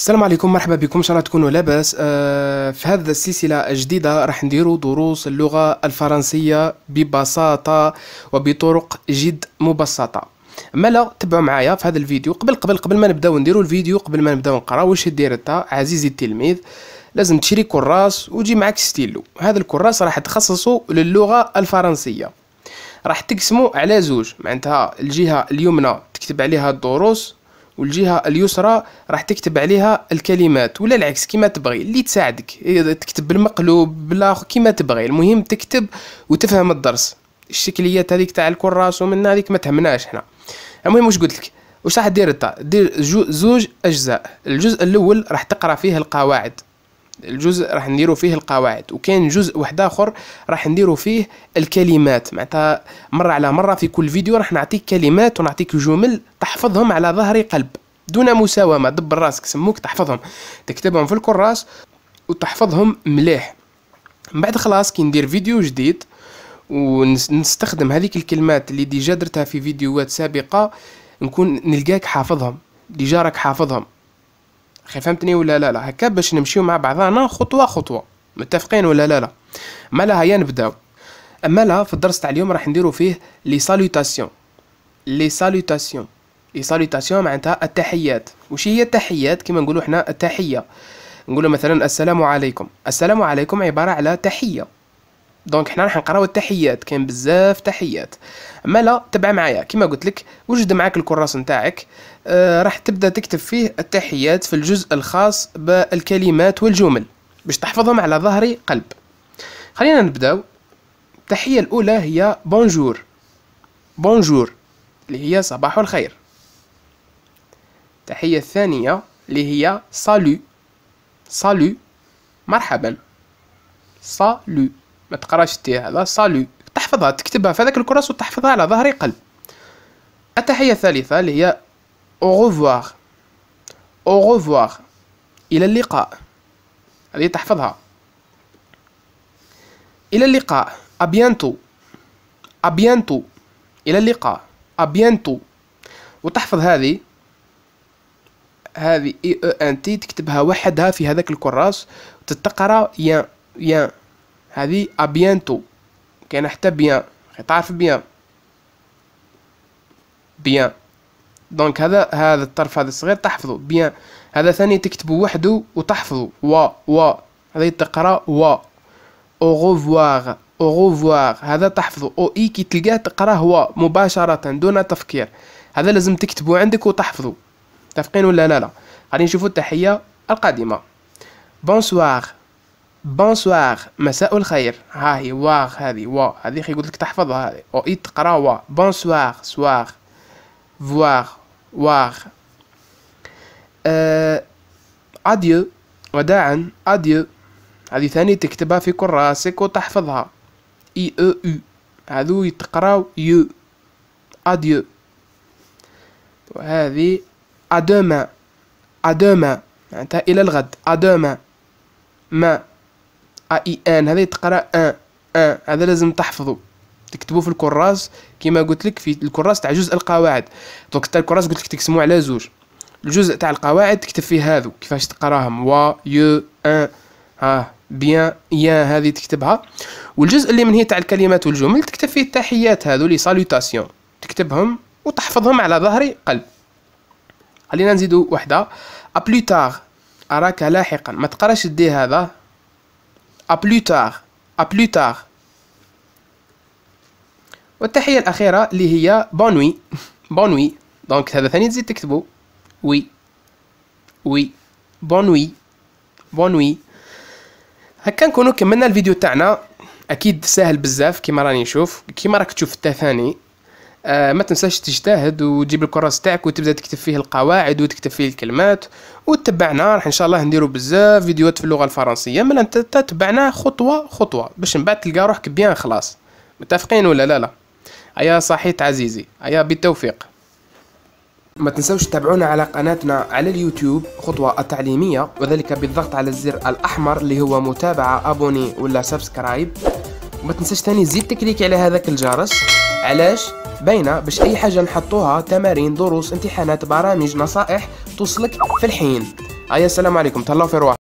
السلام عليكم مرحبا بكم ان شاء الله تكونوا لاباس آه في هذا السلسله الجديده راح نديروا دروس اللغه الفرنسيه ببساطه وبطرق جد مبسطه ملا تبعوا معايا في هذا الفيديو قبل قبل قبل ما نبداو نديروا الفيديو قبل ما نبداو نقراو واش دير انت عزيزي التلميذ لازم تشري كراس وتجي معك ستيلو هذا الكراس راح تخصصه للغه الفرنسيه راح تقسمو على زوج معناتها الجهه اليمنى تكتب عليها الدروس والجهه اليسرى راح تكتب عليها الكلمات ولا العكس كيما تبغي اللي تساعدك إيه، تكتب بالمقلوب بلا كيما تبغي المهم تكتب وتفهم الدرس الشكليات هذيك تاع الكراس ومن هذيك ما تهمناش حنا المهم واش قلت لك واش راح دير انت دير زوج اجزاء الجزء الاول راح تقرا فيه القواعد الجزء راح نديرو فيه القواعد وكان جزء واحد اخر راح نديرو فيه الكلمات معناتها مره على مره في كل فيديو راح نعطيك كلمات ونعطيك جمل تحفظهم على ظهر قلب دون مساومه دبر راسك سموك تحفظهم تكتبهم في الكراس وتحفظهم مليح من بعد خلاص كي ندير فيديو جديد ونستخدم هذيك الكلمات اللي ديجا درتها في فيديوهات سابقه نكون نلقاك حافظهم ديجا راك حافظهم خي فهمتني ولا لا لا هكا باش نمشيو مع بعضنا خطوه خطوه متفقين ولا لا لا مالا هيا نبداو اما لا في الدرس تاع اليوم راح نديرو فيه لي سالوتاسيون لي سالوتاسيون لي سالوتاسيون معناتها التحيات وش هي التحيات كيما نقولو حنا التحيه نقولو مثلا السلام عليكم السلام عليكم عباره على تحيه دونك حنا راح نقراو التحيات كاين بزاف تحيات اما لا تبع معايا كما قلت لك وجد معاك الكراس نتاعك آه راح تبدا تكتب فيه التحيات في الجزء الخاص بالكلمات والجمل باش تحفظهم على ظهر قلب خلينا نبداو التحية الأولى هي بونجور بونجور اللي هي صباح الخير التحية الثانية اللي هي سالو سالو مرحبا سالو ما تقراش تي هذا سالو تحفظها تكتبها في هذاك الكراس وتحفظها على ظهر قلب التحية الثالثة اللي هي او ريفوار او إلى اللقاء هذه تحفظها إلى اللقاء أبيانتو أبيانتو إلى اللقاء أبيانتو وتحفظ هذه هذه اي او ان تي تكتبها وحدها في هذاك الكراس تتقرا يان يان هذه ابيانتو كان حتى بيان تعرف بيان بيان دونك هذا هذا الطرف هذا الصغير تحفظه بيان هذا ثاني تكتبه وحده وتحفظه وا وا هذا تقرا وا او ريفوار او ريفوار هذا تحفظه او اي e، كي تلقاه تقراه وا مباشره دون تفكير هذا لازم تكتبه عندك وتحفظه تفقين ولا لا لا غادي نشوفوا التحيه القادمه بونسوار بونسوار مساء الخير ها هي واغ هذه وا هذه خي لك تحفظها هذه او اي تقرا وا بونسوار سوار فواغ واغ أه اديو وداعا اديو هذه ثاني تكتبها في كراسك وتحفظها اي او او هذو يتقراو يو اديو وهذه ادوما ادوما معناتها الى الغد ادوما ما اي ان هذا يتقرا ان ان هذا لازم تحفظه تكتبوه في الكراس كما قلت لك في الكراس تاع جزء القواعد دونك تاع الكراس قلت لك تقسموه على زوج الجزء تاع القواعد تكتب فيه هذو كيفاش تقراهم و يو ان ها بيان يا هذه تكتبها والجزء اللي من هي تاع الكلمات والجمل تكتب فيه التحيات هذو لي سالوتاسيون تكتبهم وتحفظهم على ظهر قلب خلينا نزيدو وحده ا بلو تار اراك لاحقا ما تقراش دي هذا À plus tard. À plus tard. والتحية الأخيرة اللي هي بونوي بونوي دونك هذا ثاني تزيد تكتبو وي وي بونوي بونوي هكا نكونو كملنا الفيديو تاعنا اكيد ساهل بزاف كيما راني نشوف كيما راك تشوف حتى ثاني آه، ما تنساش تجتهد وتجيب الكراس تاعك وتبدا تكتب فيه القواعد وتكتب فيه الكلمات وتبعنا راح ان شاء الله نديرو بزاف فيديوهات في اللغه الفرنسيه من انت تتبعنا خطوه خطوه باش من بعد تلقى روحك بيان خلاص متفقين ولا لا لا ايا صحيت عزيزي ايا بالتوفيق ما تنسوش تتابعونا على قناتنا على اليوتيوب خطوة التعليمية وذلك بالضغط على الزر الأحمر اللي هو متابعة أبوني ولا سبسكرايب ما تنساش تاني زيد تكليك على هذاك الجرس علاش باينه باش اي حاجه نحطوها تمارين دروس امتحانات برامج نصائح توصلك في الحين ايا السلام عليكم تهلاو في رواحكم